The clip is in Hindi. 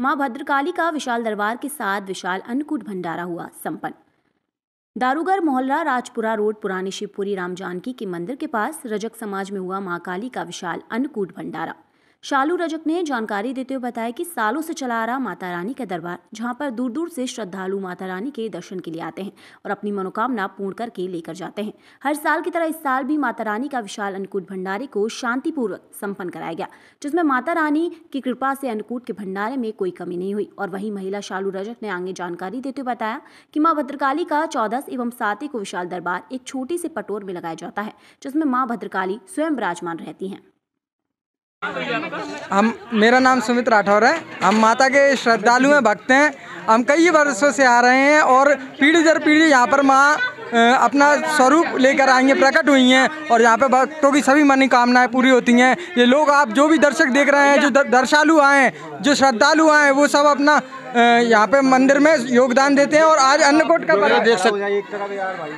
मां भद्रकाली का विशाल दरबार के साथ विशाल अन्नकूट भंडारा हुआ संपन्न दारूगर मोहल्ला राजपुरा रोड पुराने शिवपुरी राम जानकी के मंदिर के पास रजक समाज में हुआ मां काली का विशाल अन्नकूट भंडारा शालू रजक ने जानकारी देते हुए बताया कि सालों से चला आ रहा माता रानी का दरबार जहां पर दूर दूर से श्रद्धालु माता रानी के दर्शन के लिए आते हैं और अपनी मनोकामना पूर्ण करके लेकर जाते हैं हर साल की तरह इस साल भी माता रानी का विशाल अन्नकूट भंडारे को शांतिपूर्वक संपन्न कराया गया जिसमें माता रानी की कृपा से अन्नकूट के भंडारे में कोई कमी नहीं हुई और वही महिला शालू रजक ने आगे जानकारी देते हुए बताया कि माँ भद्रकाली का चौदस एवं सातवें को विशाल दरबार एक छोटी से पटोर में लगाया जाता है जिसमें माँ भद्रकाली स्वयं विराजमान रहती हैं हम मेरा नाम सुमित राठौर है हम माता के श्रद्धालु हैं भक्त हैं हम कई वर्षों से आ रहे हैं और पीढ़ी दर पीढ़ी यहाँ पर माँ अपना स्वरूप लेकर आई हैं प्रकट हुई हैं और यहाँ पर भक्तों की सभी मनोकामनाएँ पूरी होती हैं ये लोग आप जो भी दर्शक देख रहे हैं जो दर्शालु आए हैं जो श्रद्धालु आए हैं वो सब अपना यहाँ पे मंदिर में योगदान देते हैं और आज अन्नकूट का देख सकते